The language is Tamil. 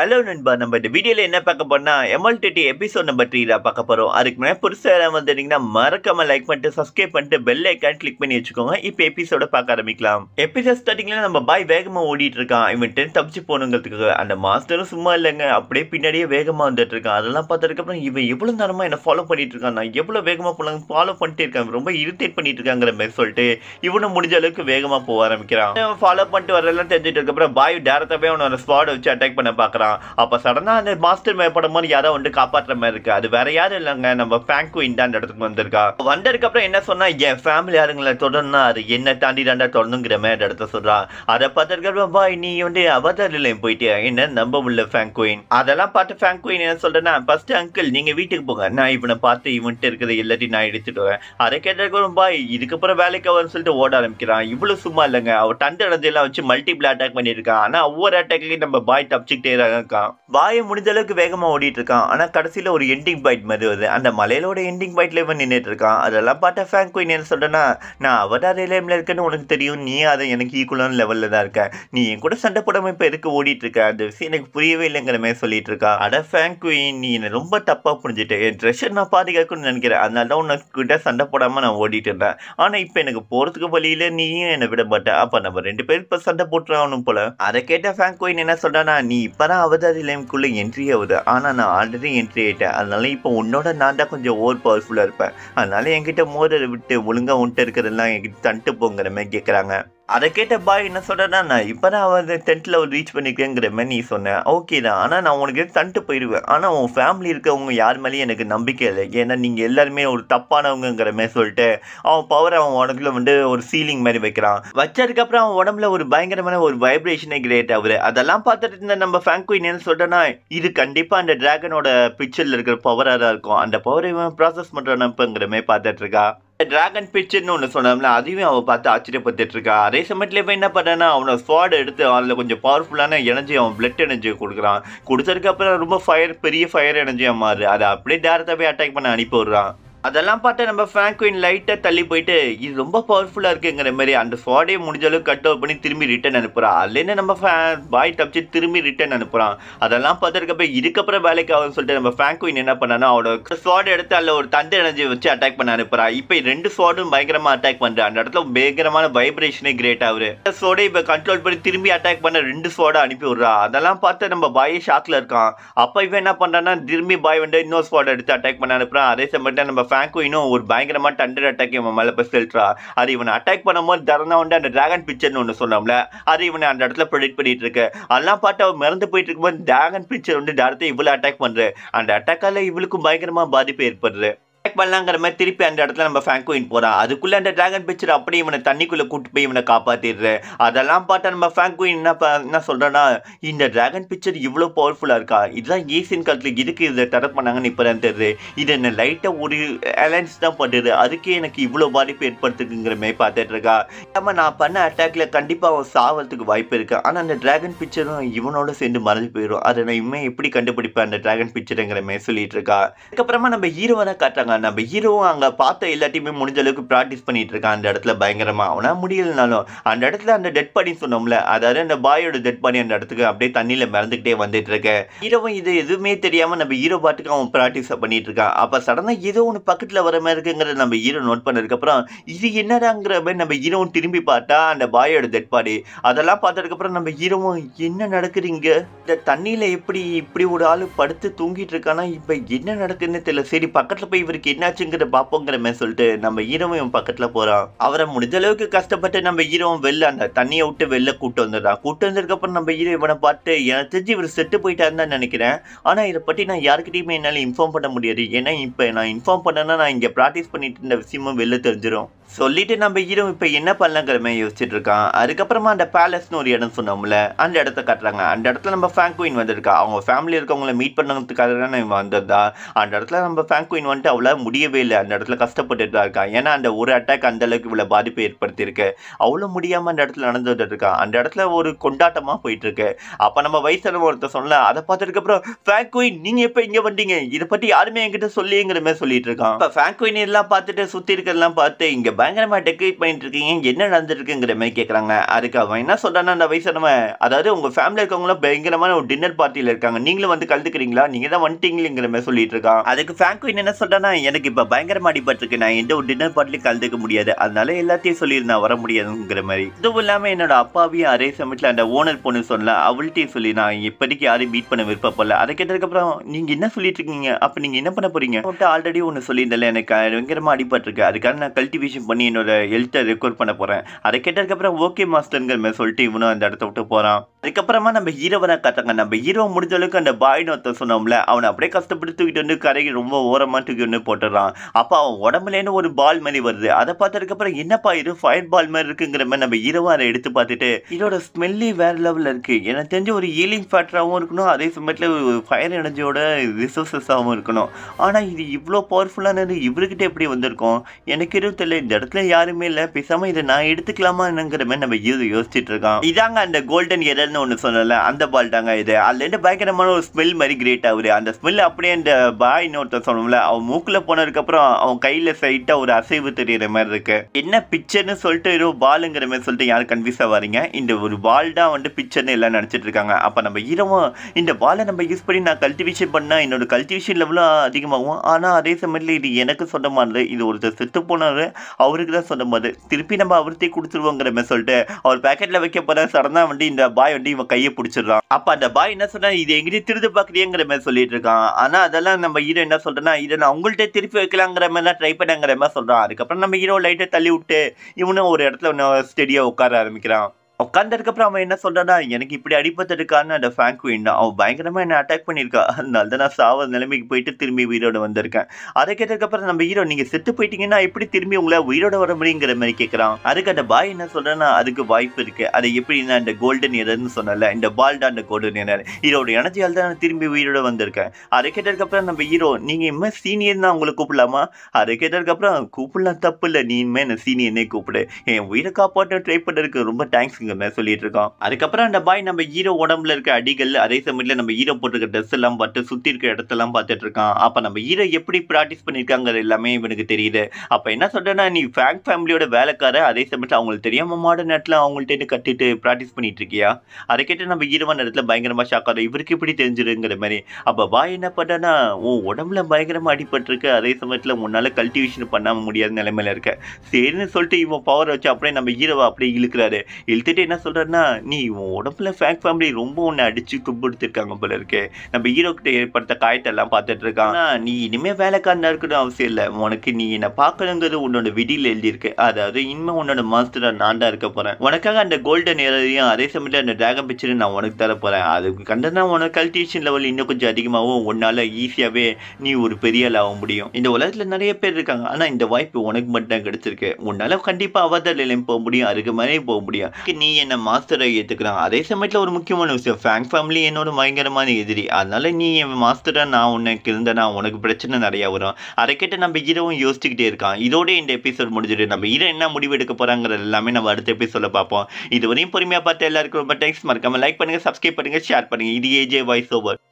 ஹலோ நண்பா நம்ம இந்த வீடியோவில் என்ன பார்க்க போனால் எம்எல்டிடி எபிசோட் நம்பர் த்ரீ தான் பார்க்க போகிறோம் அதுக்கு முன்னாடி புதுசாக யாராவது வந்துட்டீங்கன்னா மறக்காம லைக் பண்ணிட்டு சப்ஸ்கிரைப் பண்ணிட்டு பெல் ஐக்கான் கிளிக் பண்ணி வச்சுக்கோங்க இப்போ எபிசோட பார்க்க ஆரம்பிக்கலாம் எபிசோட் ஸ்டார்டிங்ல நம்ம பாய் வேகமாக ஓடிட்டு இருக்கான் இவன் டென் தப்பிச்சு போனங்கிறதுக்கு அந்த மாஸ்டரும் சும்மா இல்லைங்க அப்படியே பின்னாடியே வேகமாக வந்துட்டு இருக்கான் அதெல்லாம் பார்த்ததுக்கப்புறம் இவன் எவ்வளோ நேரமாக என்ன ஃபாலோ பண்ணிட்டு இருக்கான் நான் எவ்வளோ வேகமாக போனாங்க ஃபாலோ பண்ணிட்டு இருக்கான் ரொம்ப இரிட்டேட் பண்ணிட்டு இருக்காங்கிற மாதிரி சொல்லிட்டு இவனும் முடிஞ்ச அளவுக்கு வேகமாக போக ஆரம்பிக்கிறான் ஃபாலோ பண்ணிட்டு வரலாம் தெரிஞ்சுட்டு அதுக்கப்புறம் பாய் டேரக்டாகவே அவனோட ஸ்பாட் வச்சு அட்டாக் பண்ண பார்க்குறான் பார்க்குறான் அப்போ சடனாக அந்த மாஸ்டர் மேப்படமோன்னு யாரோ வந்து காப்பாற்றுற மாதிரி இருக்கு அது வேற யாரும் இல்லைங்க நம்ம ஃபேங்குயின் தான் இடத்துக்கு வந்திருக்கா அப்புறம் என்ன சொன்னா என் ஃபேமிலி யாருங்களை தொடர்னா அது என்ன தாண்டி தாண்டா தொடர்ந்துங்கிற மாதிரி அந்த இடத்த சொல்றான் அதை பார்த்ததுக்கப்புறம் பாய் நீ வந்து அவதாரில் போயிட்டு என்ன நம்ப முடியல குயின் அதெல்லாம் பார்த்து ஃபேங்க் குயின் என்ன சொல்றேன்னா ஃபர்ஸ்ட் அங்கிள் நீங்க வீட்டுக்கு போங்க நான் இவனை பார்த்து இவன்ட்டு இருக்கிறது எல்லாத்தையும் நான் எடுத்துட்டு அதை கேட்டதுக்கு பாய் இதுக்கப்புறம் வேலைக்கு அவன் சொல்லிட்டு ஓட ஆரம்பிக்கிறான் இவ்வளவு சும்மா இல்லைங்க அவன் தண்டு இடத்தையெல்லாம் வச்சு மல்டிபிள் அட்டாக் பண்ணியிருக்கான் ஆனா ஒவ்வொரு அட்டாக்கையும் நம்ம பாய் தப்பிச்சுக்கிட்டே வேகமாக இருக்கான் வாயை முடிஞ்ச அளவுக்கு வேகமாக ஓடிட்டு இருக்கான் ஆனால் கடைசியில் ஒரு எண்டிங் பாயிண்ட் மாதிரி வருது அந்த மலையிலோட எண்டிங் பாயிண்ட்ல இவன் நின்றுட்டு இருக்கான் அதெல்லாம் பார்த்தா ஃபேங்க் குயின் என்ன சொல்கிறேன்னா நான் அதே இளையமில் இருக்கேன்னு உனக்கு தெரியும் நீ அதை எனக்கு ஈக்குவலான லெவலில் தான் இருக்க நீ என் கூட சண்டை போடாமல் இப்போ எதுக்கு ஓடிட்டு இருக்க அந்த விஷயம் எனக்கு புரியவே இல்லைங்கிற மாதிரி சொல்லிட்டு இருக்கா அட ஃபேங்க் குயின் நீ என்ன ரொம்ப தப்பாக புரிஞ்சுட்டு என் ட்ரெஷர் நான் பாதுகாக்கணும்னு நினைக்கிறேன் அதனால தான் உனக்கிட்ட சண்டை போடாமல் நான் ஓடிட்டு இருந்தேன் ஆனால் இப்போ எனக்கு போகிறதுக்கு வழியில நீயும் என்னை விட மாட்டேன் அப்போ நம்ம ரெண்டு பேரும் இப்போ சண்டை போட்டுறாகணும் போல அதை கேட்ட ஃபேங்க் கோயின் என்ன சொல்றா நீ இப்பதான் அவதாரில் எனக்குள்ளே என்ட்ரி ஆகுது ஆனால் நான் ஆல்ரெடி என்ட்ரி ஆகிட்டேன் அதனால் இப்போ உன்னோட நான் தான் கொஞ்சம் ஓவர் பவர்ஃபுல்லாக இருப்பேன் அதனால் என்கிட்ட மோதலை விட்டு ஒழுங்காக உன்ட்டு இருக்கிறதெல்லாம் என்கிட்ட தண்டு போங்கிற மாதிரி கேட்குறாங்க அதை கேட்ட பாய் என்ன சொல்கிறேன்னா நான் இப்போ தான் வந்து டென்ட்டில் ஒரு ரீச் பண்ணிக்கிறேங்கிற மாதிரி நீ சொன்னேன் ஓகே தான் ஆனால் நான் உனக்கு தண்ட்டு போயிடுவேன் ஆனால் உன் ஃபேமிலி இருக்கவங்க யார் மேலேயும் எனக்கு நம்பிக்கை இல்லை ஏன்னா நீங்கள் எல்லாருமே ஒரு தப்பானவங்கிற மாதிரி சொல்லிட்டு அவன் பவர் அவன் உடம்புல வந்து ஒரு சீலிங் மாதிரி வைக்கிறான் வச்சதுக்கப்புறம் அவன் உடம்புல ஒரு பயங்கரமான ஒரு வைப்ரேஷனே கிரியேட் ஆகுது அதெல்லாம் பார்த்துட்டு இருந்த நம்ம ஃபேங்குயின் என்ன சொல்கிறேன்னா இது கண்டிப்பாக அந்த ட்ராகனோட பிக்சரில் இருக்கிற பவராக தான் இருக்கும் அந்த பவர் ப்ராசஸ் பண்ணுறான் இப்போங்கிற மாதிரி பார்த்துட்ருக்கா டிராகன் பிட்சர்னு ஒன்று சொன்னோம்ல அதையும் அவன் பார்த்து ஆச்சரியப்படுத்திட்டு இருக்கா அதே சமயத்தில் இப்போ என்ன பண்ணுறேன்னா அவனை ஸ்வாட் எடுத்து அதில் கொஞ்சம் பவர்ஃபுல்லான எனர்ஜி அவன் பிளட் எனர்ஜி கொடுக்குறான் கொடுத்ததுக்கப்புறம் ரொம்ப ஃபயர் பெரிய ஃபயர் எனர்ஜியாக மாறு அதை அப்படியே டேரக்டாக போய் அட்டாக் பண்ண அனுப்பி விடுறான் அதெல்லாம் பார்த்து நம்ம ஃபிராங்கோயின் லைட்டாக தள்ளி போயிட்டு இது ரொம்ப பவர்ஃபுல்லாக இருக்குங்கிற மாதிரி அந்த ஸ்வாடே முடிஞ்சளவு கட் அவுட் பண்ணி திரும்பி ரிட்டர்ன் அனுப்புகிறான் அதுலேருந்து நம்ம ஃபே பாய் தப்பிச்சு திரும்பி ரிட்டர்ன் அனுப்புகிறான் அதெல்லாம் பார்த்துருக்கப்ப இதுக்கப்புறம் வேலைக்கு ஆகும்னு சொல்லிட்டு நம்ம ஃபிராங்கோயின் என்ன பண்ணானா அவனோட ஸ்வாட் எடுத்து அதில் ஒரு தந்தை எனர்ஜி வச்சு அட்டாக் பண்ண அனுப்புகிறான் இப்போ ரெண்டு ஸ்வாடும் பயங்கரமாக அட்டாக் பண்ணுறான் அந்த இடத்துல பயங்கரமான வைப்ரேஷனே கிரேட் ஆகுது ஸ்வாடை இப்போ கண்ட்ரோல் பண்ணி திரும்பி அட்டாக் பண்ண ரெண்டு ஸ்வாடை அனுப்பி விட்றான் அதெல்லாம் பார்த்து நம்ம பாயே ஷாக்கில் இருக்கான் அப்போ இவன் என்ன பண்ணுறான்னா திரும்பி பாய் வந்து இன்னொரு ஸ்வாட் எடுத்து அட்டாக் பண்ண அனுப்புகிறான் அதே சமயத்தில் நம்ம ஃபேங்கோ இன்னும் ஒரு பயங்கரமாக டண்டர் அட்டாக் இவன் மேலே போய் செலுத்துறா அது இவனை அட்டாக் பண்ணும்போது தரனா வந்து அந்த டிராகன் பிக்சர்னு ஒன்று சொன்னோம்ல அது இவனை அந்த இடத்துல ப்ரொடிக்ட் பண்ணிட்டு இருக்கு அதெல்லாம் பார்த்து அவன் மறந்து போயிட்டு இருக்கும்போது டிராகன் பிக்சர் வந்து டேரக்டாக இவ்வளோ அட்டாக் பண்ணுறது அந்த அட்டாக்கால் இவளுக்கும் பயங்கரமாக பாதிப்பு ஏற்படுது அட்டாக் பண்ணலாங்கிற மாதிரி திருப்பி அந்த இடத்துல நம்ம ஃபேங்கோயின் போகிறோம் அதுக்குள்ளே அந்த ட்ராகன் பிக்சர் அப்படியே இவனை தண்ணிக்குள்ளே கூட்டு போய் இவனை காப்பாற்றிடுறேன் அதெல்லாம் பார்த்தா நம்ம ஃபேங்கோயின் என்ன என்ன சொல்கிறேன்னா இந்த ட்ராகன் பிக்சர் இவ்வளோ பவர்ஃபுல்லாக இருக்கா இதுதான் ஏசியன் காலத்தில் இதுக்கு இதை தடை பண்ணாங்கன்னு இப்போ தான் தெரியுது இது என்ன லைட்டாக ஒரு அலைன்ஸ் தான் பண்ணுது அதுக்கே எனக்கு இவ்வளோ பாதிப்பு ஏற்படுத்துக்குங்கிற மாதிரி பார்த்துட்டு இருக்கா நம்ம நான் பண்ண அட்டாக்ல கண்டிப்பாக அவன் சாவறதுக்கு வாய்ப்பு இருக்கு ஆனால் அந்த டிராகன் பிக்சரும் இவனோட சேர்ந்து மறைஞ்சு போயிடும் அதை நான் இனிமேல் எப்படி கண்டுபிடிப்பேன் அந்த டிராகன் பிக்சருங்கிற மாதிரி சொல்லிட்டு இருக்கா அதுக்கப்புறமா நம்ம ஹீரோவனை காட்டுறாங்க இருக்காங்க நம்ம ஹீரோ அங்கே பார்த்த எல்லாத்தையுமே முடிஞ்ச அளவுக்கு ப்ராக்டிஸ் பண்ணிட்டு இருக்கான் அந்த இடத்துல பயங்கரமாக அவனால் முடியலனாலும் அந்த இடத்துல அந்த டெட் பாடி சொன்னோம்ல அதாவது அந்த பாயோட டெட் பாடி அந்த இடத்துக்கு அப்படியே தண்ணியில் மறந்துகிட்டே வந்துட்டு இருக்க ஹீரோவும் இது எதுவுமே தெரியாமல் நம்ம ஹீரோ பாட்டுக்கு அவன் ப்ராக்டிஸ் பண்ணிட்டு இருக்கான் அப்போ சடனாக ஏதோ ஒன்று பக்கத்தில் வர மாதிரி இருக்குங்கிறத நம்ம ஹீரோ நோட் பண்ணதுக்கப்புறம் இது என்னடாங்கிற மாதிரி நம்ம ஹீரோவும் திரும்பி பார்த்தா அந்த பாயோட டெட் பாடி அதெல்லாம் பார்த்ததுக்கப்புறம் நம்ம ஹீரோவும் என்ன நடக்குறீங்க இந்த தண்ணியில் எப்படி இப்படி ஒரு ஆள் படுத்து தூங்கிட்டு இருக்கானா இப்போ என்ன நடக்குதுன்னு தெரியல சரி பக்கத்தில் போய் இவர் அவருக்கு என்னாச்சுங்கிற பார்ப்போங்கிறமே சொல்லிட்டு நம்ம இவன் பக்கத்தில் போகிறான் அவரை முடிஞ்ச அளவுக்கு கஷ்டப்பட்டு நம்ம ஹீரோவும் வெளில அந்த தண்ணியை விட்டு வெளில கூட்டு வந்துடுறான் கூட்டு வந்ததுக்கப்புறம் நம்ம ஹீரோ இவனை பார்த்து எனக்கு தெரிஞ்சு இவர் செட்டு போயிட்டாரு தான் நினைக்கிறேன் ஆனால் இதை பற்றி நான் யாருக்கிட்டையுமே என்னால் இன்ஃபார்ம் பண்ண முடியாது ஏன்னா இப்போ நான் இன்ஃபார்ம் பண்ணேன்னா நான் இங்கே ப்ராக்டிஸ் பண்ணிட்டு இருந்த விஷயமும் வெளில தெரிஞ்சிடும் சொல்லிட்டு நம்ம ஈரம் இப்போ என்ன பண்ணலங்கிறமே யோசிச்சுட்டு இருக்கான் அதுக்கப்புறமா அந்த பேலஸ்னு ஒரு இடம் சொன்னோம்ல அந்த இடத்த கட்டுறாங்க அந்த இடத்துல நம்ம ஃபேங்குயின் வந்திருக்கா அவங்க ஃபேமிலி இருக்கவங்கள மீட் பண்ணுறதுக்காக தான் இவன் வந்திருந்தா அந்த இடத்துல நம்ம ஃபேங்குயின் வந்துட்டு அவ்வளோ முடியவே இல்லை அந்த இடத்துல கஷ்டப்பட்டுட்டு தான் இருக்கான் ஏன்னா அந்த ஒரு அட்டாக் அந்த அளவுக்கு இவ்வளோ பாதிப்பை ஏற்படுத்தியிருக்கு அவ்வளோ முடியாமல் அந்த இடத்துல நடந்துட்டு இருக்கான் அந்த இடத்துல ஒரு கொண்டாட்டமாக போயிட்டு இருக்கு அப்போ நம்ம வயசான ஒருத்தர் சொல்லல அதை பார்த்ததுக்கப்புறம் ஃபேங்குயின் நீங்கள் எப்போ இங்கே வந்தீங்க இதை பற்றி யாருமே என்கிட்ட சொல்லிங்கிற மாதிரி சொல்லிட்டு இருக்கான் இப்போ ஃபேங்குயின் எல்லாம் பார்த்துட்டு சுற்றி இருக்கிறதெல்லாம் பார்த்து இங்கே பயங்கரமாக டெக்கரேட் பண்ணிட்டு இருக்கீங்க என்ன நடந்துருக்குங்கிற மாதிரி கேட்குறாங்க அதுக்கு அவன் என்ன சொல்கிறான்னா அந்த வயசானவன் அதாவது உங்கள் ஃபேமிலி இருக்கவங்களும் பயங்கரமான ஒரு டின்னர் பார்ட்டியில் இருக்காங்க நீங்களும் வந்து கலந்துக்கிறீங்களா நீங்கள் தான் வந்துட்டீங்களேங்கிற மாதிரி சொல்லிட்டு இருக்கான் அதுக்கு ஃபேங்கு என்ன சொல்கிறான்னா எனக்கு இப்போ பயங்கரமாக அடிபட்டிருக்கு நான் எந்த ஒரு டின்னர் பார்ட்டிலையும் கலந்துக்க முடியாது அதனால எல்லாத்தையும் சொல்லியிருந்தேன் வர முடியாதுங்கிற மாதிரி இதுவும் இல்லாமல் என்னோட அப்பாவையும் அதே சமயத்தில் அந்த ஓனர் பொண்ணு சொன்னல அவள்கிட்டையும் சொல்லி நான் இப்போதைக்கு யாரையும் மீட் பண்ண விருப்பப்படல அதை கேட்டதுக்கப்புறம் நீங்கள் என்ன சொல்லிட்டு இருக்கீங்க அப்போ நீங்கள் என்ன பண்ண போறீங்க ஆல்ரெடி ஒன்று சொல்லியிருந்தல எனக்கு பயங்கரமாக அடிபட்டுருக்கு அதுக்காக நான் கல்டிவேஷன் பண்ணி என்னோட எழுத்தை ரெக்கார்ட் பண்ண போகிறேன் அதை கேட்டதுக்கப்புறம் ஓகே மாஸ்டருங்கிற மாதிரி சொல்லிட்டு இவனும் அந்த இடத்த விட்டு போகிறான் அதுக்கப்புறமா நம்ம ஹீரோவன காட்டாங்க நம்ம ஹீரோ முடிஞ்ச அளவுக்கு அந்த பாய்னு ஒருத்தர் சொன்னோம்ல அவனை அப்படியே கஷ்டப்பட்டு தூக்கிட்டு வந்து கரை ரொம்ப ஓரமாக தூக்கி வந்து போட்டுறான் அப்போ அவன் உடம்புலேன்னு ஒரு பால் மாதிரி வருது அதை பார்த்ததுக்கப்புறம் என்னப்பா இது ஃபயர் பால் மாதிரி இருக்குங்கிற மாதிரி நம்ம ஹீரோவை அதை எடுத்து பார்த்துட்டு இதோட ஸ்மெல்லி வேற லெவலில் இருக்குது எனக்கு தெரிஞ்ச ஒரு ஹீலிங் ஃபேக்டராகவும் இருக்கணும் அதே சமயத்தில் ஃபயர் எனர்ஜியோட ரிசோர்சஸாகவும் இருக்கணும் ஆனால் இது இவ்வளோ பவர்ஃபுல்லானது இவர்கிட்ட எப்படி வந்திருக்கும் எனக்கு எதுவும் தெரியல இந்த இடத்துல யாருமே இல்லை பேசாம இதை நான் எடுத்துக்கலாமா என்னங்கிற மாதிரி நம்ம யூஸ் யோசிச்சுட்டு இருக்கான் இதாங்க அந்த கோல்டன் எரர்னு ஒண்ணு சொல்லல அந்த பால் தாங்க இது இருந்து பயங்கரமான ஒரு ஸ்மெல் மாதிரி கிரியேட் ஆகுது அந்த ஸ்மெல் அப்படியே அந்த பாய் இன்னொருத்தர் சொன்னோம்ல அவன் போனதுக்கு போனதுக்கப்புறம் அவன் கையில் சைட்டாக ஒரு அசைவு தெரியற மாதிரி இருக்கு என்ன பிக்சர்னு சொல்லிட்டு ஏதோ பாலுங்கிற மாதிரி சொல்லிட்டு யாரும் கன்ஃபியூஸ் ஆவாரிங்க இந்த ஒரு பால் தான் வந்து பிக்சர்னு எல்லாம் நினச்சிட்டு இருக்காங்க அப்போ நம்ம ஈரமும் இந்த பாலை நம்ம யூஸ் பண்ணி நான் கல்டிவேஷன் பண்ணால் என்னோட கல்டிவேஷன் லெவலும் அதிகமாகும் ஆனால் அதே சமயத்தில் இது எனக்கு சொன்ன மாதிரி இது ஒருத்தர் செத்து போனாரு அவருக்கு தான் சொல்லும் போது திருப்பி நம்ம அவர்த்தே மாதிரி சொல்லிட்டு அவர் பேக்கெட்டில் வைக்க போகிற சடனாக வந்து இந்த பாய் வந்து இவன் கையை பிடிச்சிடுறான் அப்போ அந்த பாய் என்ன சொன்னா இது எங்கேயும் திருது பார்க்குறியங்கிற மாதிரி சொல்லிட்டு இருக்கான் ஆனால் அதெல்லாம் நம்ம ஹீரோ என்ன சொல்கிறேன்னா இதை நான் அவங்கள்ட்ட திருப்பி வைக்கலாங்கிற மாதிரி தான் ட்ரை பண்ணாங்கிற மாதிரி சொல்கிறான் அதுக்கப்புறம் நம்ம ஹீரோ லைட்டை தள்ளி விட்டு இவனும் ஒரு இடத்துல ஸ்டெடியாக உட்கார ஆரம்பிக்கிறான் உட்காந்ததுக்கப்புறம் அவன் என்ன சொல்கிறான்னா எனக்கு இப்படி அடிபட்டதுக்கான அந்த தான் அவன் பயங்கரமாக என்னை அட்டாக் பண்ணியிருக்கா அதனால தான் நான் சாவ நிலைமைக்கு போயிட்டு திரும்பி உயிரோட வந்திருக்கேன் அதை கேட்டதுக்கப்புறம் நம்ம ஹீரோ நீங்கள் செத்து போயிட்டீங்கன்னா எப்படி திரும்பி உங்களை உயிரோட வர முடியுங்கிற மாதிரி கேட்குறான் அதுக்கு அந்த பாய் என்ன சொல்கிறேன்னா அதுக்கு வாய்ப்பு இருக்குது அது என்ன இந்த கோல்டன் இயர்னு சொன்னல இந்த பால்டா அந்த கோல்டன் இயர் ஹீரோட எனர்ஜியால் தான் நான் திரும்பி உயிரோட வந்திருக்கேன் அதை கேட்டதுக்கப்புறம் நம்ம ஹீரோ நீங்கள் இனிமே சீனியர் தான் உங்களை கூப்பிடலாமா அதை கேட்டதுக்கப்புறம் கூப்பிடலாம் தப்பு இல்லை நீ இனிமேல் என்ன சீனியர்னே கூப்பிடு என் உயிரை காப்பாற்ற ட்ரை பண்ணுறதுக்கு ரொம்ப தேங்க்ஸுங்க மாதிரி சொல்லிட்டு இருக்கோம் அதுக்கப்புறம் அந்த பாய் நம்ம ஹீரோ உடம்புல இருக்க அடிகள் அதே சமயத்துல நம்ம ஹீரோ போட்டிருக்க ட்ரெஸ் எல்லாம் பார்த்து சுத்தி இருக்க இடத்தெல்லாம் பார்த்துட்டு இருக்கான் அப்ப நம்ம ஹீரோ எப்படி ப்ராக்டிஸ் பண்ணிருக்காங்க எல்லாமே இவனுக்கு தெரியுது அப்ப என்ன சொல்றேன்னா நீ ஃபேங்க் ஃபேமிலியோட வேலைக்கார அதே சமயத்துல அவங்களுக்கு தெரியாம மாடர்ன் நேரத்தில் அவங்கள்ட்ட கட்டிட்டு ப்ராக்டிஸ் பண்ணிட்டு இருக்கியா அதை கேட்டு நம்ம ஹீரோவான நேரத்துல பயங்கரமா ஷாக் ஆகும் இவருக்கு எப்படி தெரிஞ்சிருங்கிற மாதிரி அப்ப பாய் என்ன பண்ணானா உன் உடம்புல பயங்கரமா அடிபட்டிருக்கு அதே சமயத்துல உன்னால கல்டிவேஷன் பண்ணாம முடியாத நிலைமையில இருக்க சரின்னு சொல்லிட்டு இவன் பவர் வச்சு அப்படியே நம்ம ஈரவா அப்படியே இழுக்கிறாரு இழுத்துட்டு என்ன சொல்கிறேன்னா நீ உன் உடம்புல ஃபேக் ஃபேமிலி ரொம்ப உன்னை அடித்து கும்பிடுத்திருக்காங்க போல இருக்கு நம்ம ஹீரோக்கிட்ட ஏற்படுத்த காயத்தெல்லாம் பார்த்துட்டு இருக்கான் நீ இனிமேல் வேலைக்காரனா இருக்கணும் அவசியம் இல்லை உனக்கு நீ என்னை பார்க்கணுங்கிறது உன்னோட விடியில் எழுதியிருக்கு அதாவது இனிமேல் உன்னோட மாஸ்டராக நான் தான் இருக்க போகிறேன் உனக்காக அந்த கோல்டன் ஏறையும் அதே சமயத்தில் அந்த டிராகன் பிக்சரும் நான் உனக்கு தர போகிறேன் அதுக்கு கண்டனா உனக்கு கல்டிவேஷன் லெவல் இன்னும் கொஞ்சம் அதிகமாகவும் உன்னால் ஈஸியாகவே நீ ஒரு பெரிய ஆள் ஆக முடியும் இந்த உலகத்தில் நிறைய பேர் இருக்காங்க ஆனால் இந்த வாய்ப்பு உனக்கு மட்டும் தான் கிடைச்சிருக்கு உன்னால் கண்டிப்பாக நிலையம் போக முடியும் அதுக்கு மேலேயும் போக முடியும் நீ என்னை மாஸ்டராக ஏற்றுக்கிறாங்க அதே சமயத்தில் ஒரு முக்கியமான விஷயம் ஃபேங்க் ஃபேமிலி என்னோட பயங்கரமான எதிரி அதனால நீ என் மாஸ்டராக நான் உனக்கு இருந்தேனா உனக்கு பிரச்சனை நிறையா வரும் அதை கேட்ட நம்ம இரவும் யோசிச்சுக்கிட்டே இருக்கான் இதோட இந்த எபிசோட் முடிஞ்சிட்டு நம்ம இரு என்ன முடிவு எடுக்க போகிறாங்கிறது எல்லாமே நம்ம அடுத்த எபிசோட பார்ப்போம் இதுவரையும் பொறுமையாக பார்த்து எல்லாருக்கும் ரொம்ப தேங்க்ஸ் மறக்காமல் லைக் பண்ணுங்கள் சப்ஸ்கிரைப் பண்ணுங்கள் ஷேர் பண்ணுங்கள் இது ஏஜே வாய்ஸ் ஓவர்